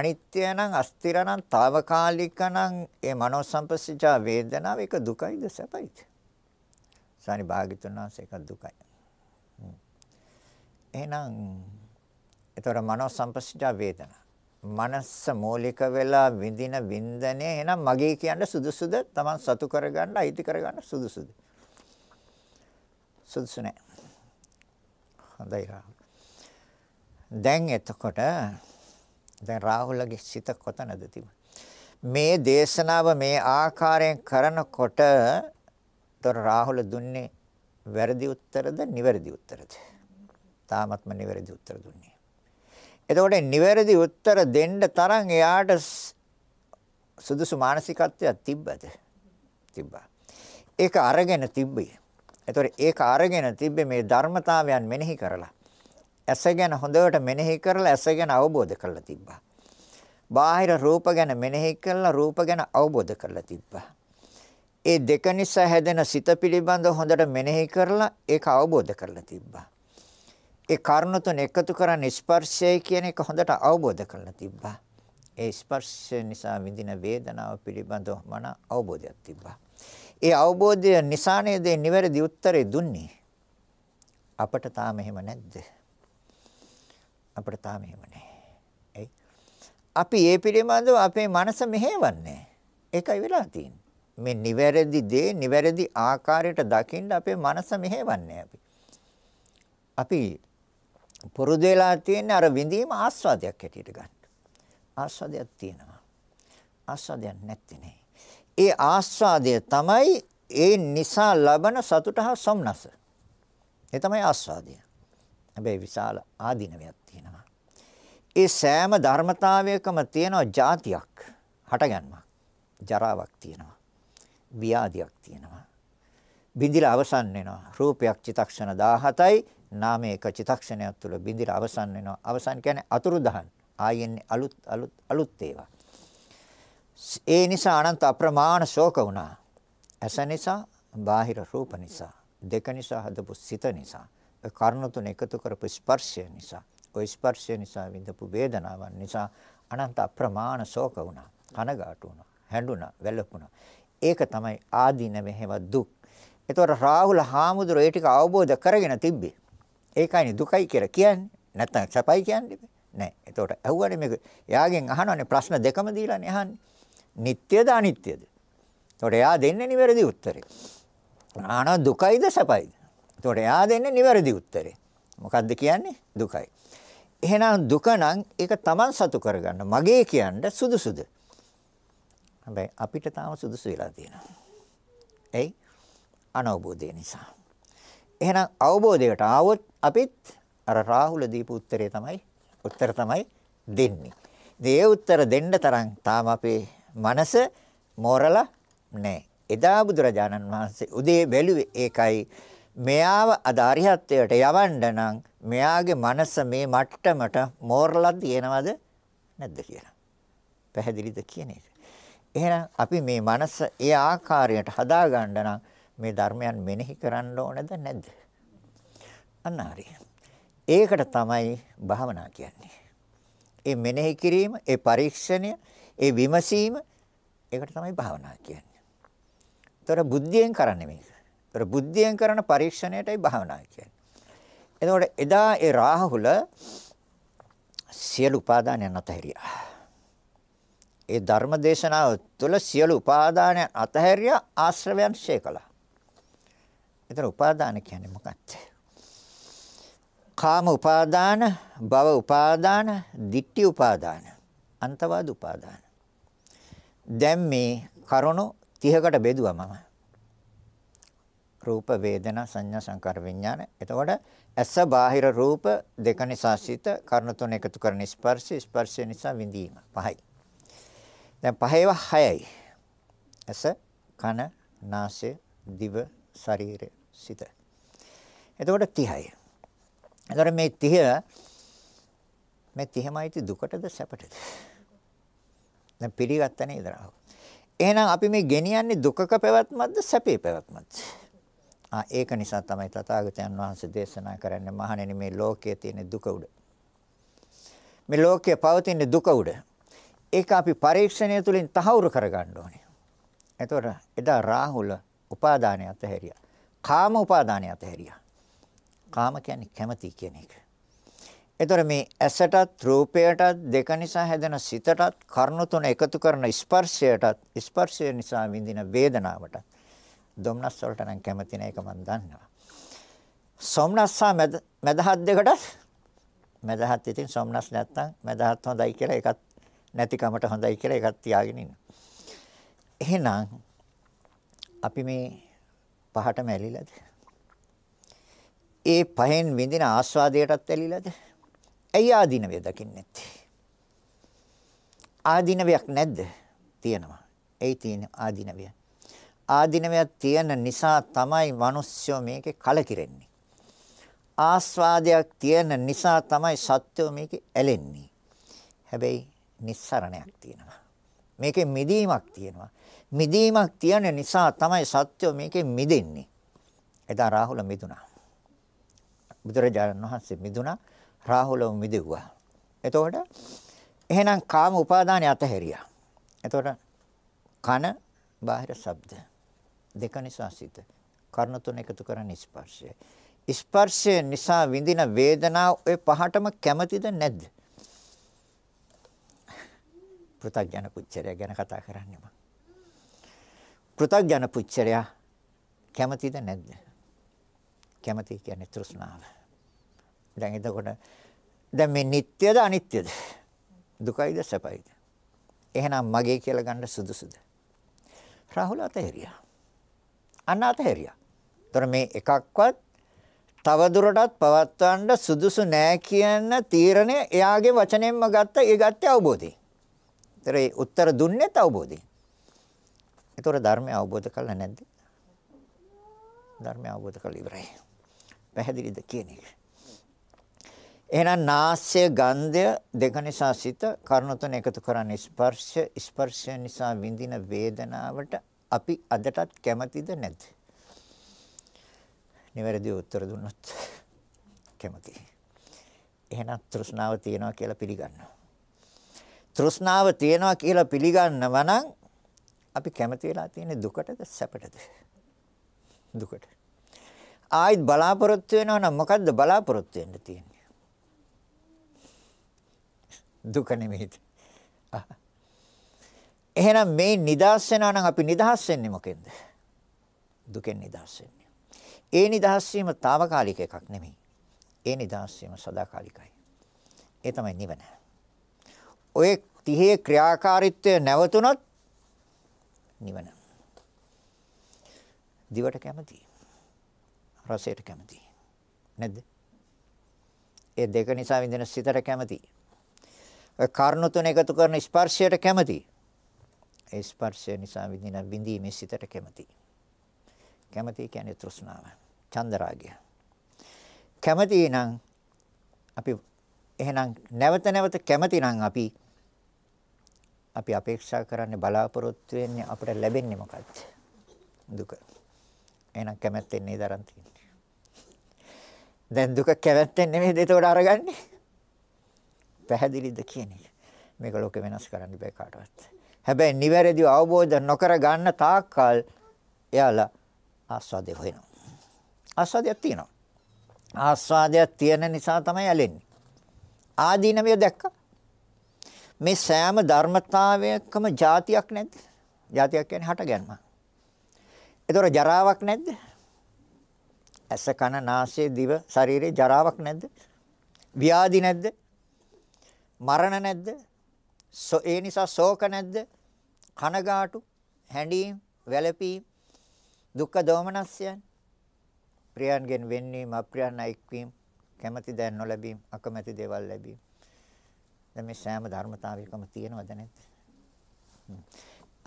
අනිත්‍ය නම් අස්තිර නම් తాවකාලික නම් ඒ මනෝ සංපස්සජා වේදනාව එක දුකයිද සැපයිද සානි භාග්‍යතුන් වහන්සේ එක දුකයි එහෙනම් ඒතර මනෝ සංපස්සජා වේදනා මනස මූලික වෙලා විඳින වින්දනය එහෙනම් මගේ කියන සුදුසුද Taman සතු කරගන්න අයිති කරගන්න සුදුසුද සුදුසු නෑ හොඳයි රාහුල දැන් එතකොට දැන් රාහුලගේ සිත කොතනද තිබුණේ මේ දේශනාව මේ ආකාරයෙන් කරනකොට තොර රාහුල දුන්නේ වැරදි උත්තරද නිවැරදි උත්තරද තාමත්ම නිවැරදි උත්තර දුන්නේ එතකොට නිවැරදි උත්තර දෙන්න තරම් එයාට සුදුසු මානසිකත්වයක් තිබ්බද? තිබ්බා. ඒක අරගෙන තිබ්බේ. එතකොට ඒක අරගෙන තිබ්බේ මේ ධර්මතාවයන් මෙනෙහි කරලා. ඇස ගැන හොඳට මෙනෙහි කරලා ඇස ගැන අවබෝධ කරලා තිබ්බා. බාහිර රූප ගැන මෙනෙහි කරලා රූප ගැන අවබෝධ කරලා තිබ්බා. ඒ දෙක නිසා හැදෙන සිත පිළිබඳ හොඳට මෙනෙහි කරලා ඒක අවබෝධ කරලා තිබ්බා. ඒ කරුණු තුන එකතු කරන ස්පර්ශය කියන එක හොඳට අවබෝධ කරලා තිබ්බා. ඒ ස්පර්ශය නිසා විඳින වේදනාව පිළිබඳව මන අවබෝධයක් තිබ්බා. ඒ අවබෝධය නිසා නේද නිවැරදි උත්තරේ දුන්නේ. අපට තාම එහෙම නැද්ද? අපට තාම එහෙම නැහැ. එයි. අපි ඒ පිළිබඳව අපේ මනස මෙහෙවන්නේ. ඒකයි වෙලා තියෙන්නේ. මේ නිවැරදි දේ නිවැරදි ආකාරයට දකින්න අපේ මනස මෙහෙවන්නේ අපි. අපි පුරුදු වෙලා තියෙන්නේ අර විඳීම ආස්වාදයක් හැටියට ගන්න. ආස්වාදයක් තියෙනවා. ආස්වාදයක් නැත්තේ නේ. ඒ ආස්වාදය තමයි ඒ නිසා ලබන සතුට හා සොම්නස. ඒ තමයි ආස්වාදය. හැබැයි විශාල ආධිනවයක් තියෙනවා. ඒ සෑම ධර්මතාවයකම තියෙනවා જાතියක්, හටගන්මක්, ජරාවක් තියෙනවා. ව්‍යාධියක් තියෙනවා. බිඳිලා අවසන් වෙනවා. රූපයක් චිතක්ෂණ 17යි නාමයේ එක චිතක්ෂණයක් තුළ බිඳිලා අවසන් වෙනවා. අවසන් කියන්නේ අතුරු දහන්. ආයෙන්නේ අලුත් අලුත් අලුත් ඒවා. ඒ නිසා අනන්ත අප්‍රමාණ ශෝක වුණා. ඇස නිසා, බාහිර රූප නිසා, දෙක නිසා හදපු සිත නිසා, කර්ණ තුන එකතු කරපු ස්පර්ශය නිසා, ওই ස්පර්ශය නිසා විඳපු වේදනාවන් නිසා අනන්ත අප්‍රමාණ ශෝක වුණා. කනගාටු වුණා, හැඬුණා, වැළපුණා. ඒක තමයි ආදීන මෙහෙම දුක්. ඒතොර රාහුල හාමුදුරුවෝ ඒ ටික අවබෝධ කරගෙන තිබ්බේ. ඒකයිනේ දුකයි කියලා කියන්නේ. නැත්නම් සැපයි කියන්නේ නෑ. එතකොට ඇහුවානේ මේක. එයාගෙන් අහනවානේ ප්‍රශ්න දෙකම දීලානේ අහන්නේ. නিত্যද අනිත්‍යද? එතකොට එයා දෙන්නේ නිවැරදි උත්තරේ. ආන දුකයිද සැපයිද? එතකොට එයා දෙන්නේ නිවැරදි උත්තරේ. මොකද්ද කියන්නේ? දුකයි. එහෙනම් දුක නම් ඒක Taman සතු කරගන්න. මගේ කියන්න සුදුසුද? හැබැයි අපිට තාම සුදුසු වෙලා තියෙනවා. එයි අනවබෝධය නිසා. එහෙනම් අවබෝධයකට ආවොත් අපිත් අර රාහුල දීපු උත්තරේ තමයි උත්තර තමයි දෙන්නේ. ඒ උත්තර දෙන්න තරම් තාම අපේ මනස මෝරලා නැහැ. එදා බුදුරජාණන් වහන්සේ උදේ බැලුවේ ඒකයි මෙයාව අදාරිහත්වයට යවන්න නම් මෙයාගේ මනස මේ මට්ටමට මෝරලා තියෙනවද නැද්ද කියලා. පැහැදිලිද කියන එක. එහෙනම් අපි මේ මනස ඒ ආකාරයට හදාගන්න නම් මේ ධර්මයන් මෙනෙහි කරන්න ඕනද නැද්ද? අන්න හරි. ඒකට තමයි භාවනා කියන්නේ. ඒ මෙනෙහි කිරීම, ඒ පරීක්ෂණය, ඒ විමසීම ඒකට තමයි භාවනා කියන්නේ. ඒතර බුද්ධියෙන් කරන්නේ මේක. ඒතර බුද්ධියෙන් කරන පරීක්ෂණයටයි භාවනා කියන්නේ. එතකොට එදා ඒ රාහුල සියලු උපාදානයන් අතහැරියා. ඒ ධර්ම දේශනාව තුළ සියලු උපාදානයන් අතහැරියා ආශ්‍රවයන් ශේකලා. ඒතර උපාදාන කියන්නේ මොකක්ද? කාම උපාදාන, භව උපාදාන, ditthi උපාදාන, අන්තවාද උපාදාන. දැන් මේ කරුණු 30කට බෙදුවා මම. රූප වේදනා සංඥා සංකාර විඥාන. එතකොට ඇස බාහිර රූප දෙක නිසා සිත කර්ණ තුන එකතු කරන ස්පර්ශ ස්පර්ශය නිසා විඳීම පහයි. දැන් පහේව හයයි. ඇස කන නාසය දිව ශරීරය සිත. එතකොට 30යි. එතකොට මේ 30 මේ 30මයි දුකටද සැපටද? දැන් පිළිගත්ත නේද රාහු? එහෙනම් අපි මේ ගෙනියන්නේ දුකක පැවැත්මක්ද සැපේ පැවැත්මක්ද? ආ ඒක නිසා තමයි තථාගතයන් වහන්සේ දේශනා කරන්නේ මහණෙනි මේ ලෝකයේ තියෙන දුක උඩ. මේ ලෝකයේ පවතින දුක උඩ. ඒක අපි පරීක්ෂණය තුලින් තහවුරු කරගන්න ඕනේ. එතකොට එදා රාහුල උපාදානය අතහැරියා. කාම උපාදානය අතහැරියා. කාම කියන්නේ කැමැති කියන එක. ඒතර මේ ඇසටත් රූපයටත් දෙක නිසා හැදෙන සිතටත් කර්ණු තුන එකතු කරන ස්පර්ශයටත් ස්පර්ශය නිසා විඳින වේදනාවටත් දුම්නස් වලට නම් කැමති නැහැ ඒක මම දන්නවා. සොම්නස්සා මදහත් දෙකටත් මදහත් ඉතින් සොම්නස් නැත්තම් මදහත් හොඳයි කියලා ඒකත් නැතිකමට හොඳයි කියලා ඒකත් තියාගෙන ඉන්න. එහෙනම් අපි මේ පහටම ඇලිලාද? ඒ පහෙන් විඳින ආස්වාදයටත් ඇලිලාද? ඇයි ආධිනවය දකින්නේ නැත්තේ? ආධිනවයක් නැද්ද? තියෙනවා. ඒයි තියෙන ආධිනවය. ආධිනවයක් තියෙන නිසා තමයි මිනිස්සු මේකේ කලකිරෙන්නේ. ආස්වාදයක් තියෙන නිසා තමයි සත්‍යෝ මේකේ ඇලෙන්නේ. හැබැයි නිස්සරණයක් තියෙනවා. මේකේ මිදීමක් තියෙනවා. මිදීමක් තියෙන නිසා තමයි සත්‍යෝ මේකෙන් මිදෙන්නේ. එදා රාහුල මිදුණා. බුදුරජාණන් වහන්සේ මිදුණා රාහුලව මිදෙව්වා. එතකොට එහෙනම් කාම උපාදානය අතහැරියා. එතකොට කන බාහිර ශබ්ද දෙක නිසා සිත කර්ණ තුන එකතු කරන ස්පර්ශය. ස්පර්ශය නිසා විඳින වේදනාව ඔය පහටම කැමතිද නැද්ද? පෘථග්ජන පුච්චරය ගැන කතා කරන්නේ මම. පෘථග්ජන පුච්චරයා කැමතිද නැද්ද? කැමති කියන්නේ තෘෂ්ණාව. දැන් එතකොට දැන් මේ නিত্যද අනිත්‍යද? දුකයිද සැපයිද? එහෙනම් මගේ කියලා ගන්න සුදුසුද? රාහුල අතහැරියා. අන්න අතහැරියා. ତොර මේ එකක්වත් තව දුරටත් පවත්වන්න සුදුසු නෑ කියන තීරණය එයාගේ වචනෙන්ම ගත්ත ඒ ගත්තේ අවබෝධයෙන්. ඒතරේ උත්තර දුන්නේත් අවබෝධයෙන්. ඒතොර ධර්මය අවබෝධ කළා නැද්ද? ධර්මය අවබෝධ කරලා ඉවරයි. පැහැදිලිද කියන එක. එහෙනම් නාස්‍ය ගන්ධය දෙක නිසා සිත කරුණු තුන එකතු කරන්නේ ස්පර්ශ ස්පර්ශය නිසා විඳින වේදනාවට අපි අදටත් කැමතිද නැද්ද? නිවැරදි උත්තර දුන්නොත් කැමති. එහෙනම් තෘෂ්ණාව තියෙනවා කියලා පිළිගන්නවා. තෘෂ්ණාව තියෙනවා කියලා පිළිගන්නවා නම් අපි කැමති වෙලා තියෙන්නේ දුකටද සැපටද? දුකට. ආයිත් බලාපොරොත්තු වෙනවා නම් මොකද්ද බලාපොරොත්තු වෙන්න තියෙන්නේ? දුක නෙමෙයිද? එහෙනම් මේ නිදහස් වෙනවා නම් අපි නිදහස් වෙන්නේ මොකෙන්ද? දුකෙන් නිදහස් වෙන්නේ. ඒ නිදහස් වීම తాවකාලික එකක් නෙමෙයි. ඒ නිදහස් වීම සදාකාලිකයි. ඒ තමයි නිවන. ඔය 30 ක්‍රියාකාරීත්වය නැවතුනොත් නිවන. දිවට කැමති. රසයට කැමති. නැද්ද? ඒ දෙක නිසා විඳින සිතට කැමති. ඔය කර්ණු තුන එකතු කරන ස්පර්ශයට කැමති. ඒ ස්පර්ශය නිසා විඳින බිඳීමේ සිතට කැමති. කැමති කියන්නේ තෘෂ්ණාව. චන්දරාගය. කැමති නම් අපි එහෙනම් නැවත නැවත කැමති නම් අපි අපි අපේක්ෂා කරන්නේ බලාපොරොත්තු වෙන්නේ අපිට ලැබෙන්නේ මොකක්ද? දුක. එහෙනම් කැමැත්තෙන් නේද අරන් තින්නේ. දැන් දුක කැමැත්තෙන් නෙමෙයිද ඒකට අරගන්නේ? පැහැදිලිද කියන එක. මේක ලෝකෙ වෙනස් කරන්න බෑ කාටවත්. හැබැයි නිවැරදිව අවබෝධ නොකර ගන්න තාක්කල් එයාලා ආස්වාදේ හොයනවා. ආස්වාදයක් තියෙනවා. ආස්වාදයක් තියෙන නිසා තමයි ඇලෙන්නේ. ආදීනමිය දැක්කා. මේ සෑම ධර්මතාවයකම જાතියක් නැද්ද? જાතියක් කියන්නේ හටගැන්ම. ඒතොර ජරාවක් නැද්ද? ඇස කන නාසය දිව ශරීරේ ජරාවක් නැද්ද? ව්‍යාධි නැද්ද? මරණ නැද්ද? ඒ නිසා ශෝක නැද්ද? කනගාටු, හැඬීම්, වැළපීම්, දුක්ඛ දෝමනස්යන්. ප්‍රියයන්ගෙන් වෙන්වීම, අප්‍රියයන් අයික්වීම, කැමැති දෑ නොලැබීම, අකමැති දේවල් ලැබීම. දැන් මේ සෑම ධර්මතාවයකම තියෙනවද නැද්ද?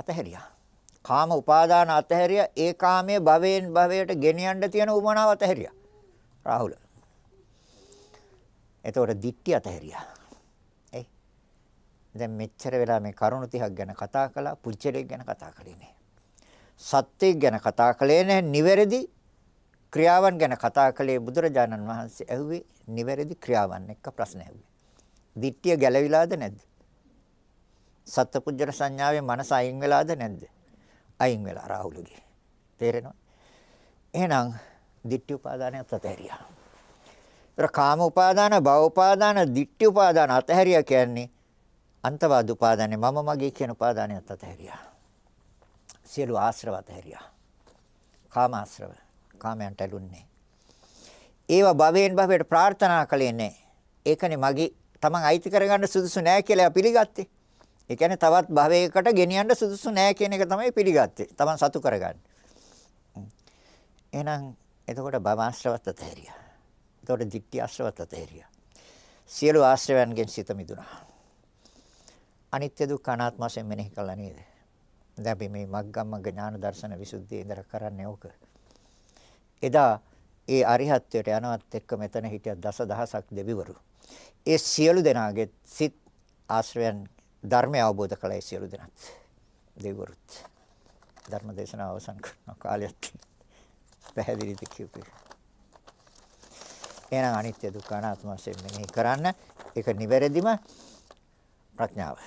අතහැරියා. කාම උපාදාන අතහැරියා. ඒ කාමයේ භවයෙන් භවයට ගෙනියන්න තියෙන උමනාව අතහැරියා. රාහුල. එතකොට දික්ටි අතහැරියා. ඒ දැන් මෙච්චර වෙලා මේ කරුණ 30ක් ගැන කතා කළා, පුච්චලෙක් ගැන කතා කළේ නෑ. සත්‍යයක් ගැන කතා කළේ නෑ. නිවැරදි ක්‍රියාවන් ගැන කතා කළේ බුදුරජාණන් වහන්සේ ඇහුවේ නිවැරදි ක්‍රියාවන් එක්ක ප්‍රශ්න ඇහුවේ. දිට්ඨිය ගැලවිලාද නැද්ද? සත්පුජ්‍යන සංඥාවේ මනස අයින් වෙලාද නැද්ද? අයින් වෙලා රාහුලගේ. තේරෙනවද? එහෙනම් දිට්ඨි උපාදානයත් අතහැරියා. ඒතර කාම උපාදාන, භව උපාදාන, දිට්ඨි උපාදාන අතහැරියා කියන්නේ අන්තවාද උපාදානේ මම මගේ කියන උපාදානයත් අතහැරියා. සියලු ආශ්‍රව අතහැරියා. කාම ආශ්‍රව. කාමයන්ට ඇලුන්නේ. ඒවා භවයෙන් භවයට ප්‍රාර්ථනා කළේ නැහැ. ඒකනේ මගේ තමන් අයිති කරගන්න සුදුසු නෑ කියලා පිළිගත්තේ. ඒ කියන්නේ තවත් භවයකට ගෙනියන්න සුදුසු නෑ කියන එක තමයි පිළිගත්තේ. තමන් සතු කරගන්න. එහෙනම් එතකොට භවආශ්‍රවත තේරිය. එතකොට ධිට්ඨි ආශ්‍රවත තේරිය. සියලු ආශ්‍රවයන්ගෙන් සිත මිදුණා. අනිත්‍ය දුක්ඛ අනාත්ම වශයෙන් මෙනෙහි කළා නේද? දැන් අපි මේ මග්ගමග්ග ඥාන දර්ශන විසුද්ධිය ඉඳලා කරන්නේ ඕක. එදා ඒ අරිහත්ත්වයට යනවත් එක්ක මෙතන හිටිය දස දහසක් දෙවිවරු. ඒ සියලු දෙනාගේ සිත් ආශ්‍රයන් ධර්මය අවබෝධ කළා ඒ සියලු දෙනාත්. දෙවිවරුත් ධර්ම දේශනාව අවසන් කරන කාලයත් පැහැදිලිද කියුවේ. එහෙනම් අනිත්‍ය දුක්ඛ අනාත්ම වශයෙන් මෙහි කරන්න ඒක නිවැරදිම ප්‍රඥාව.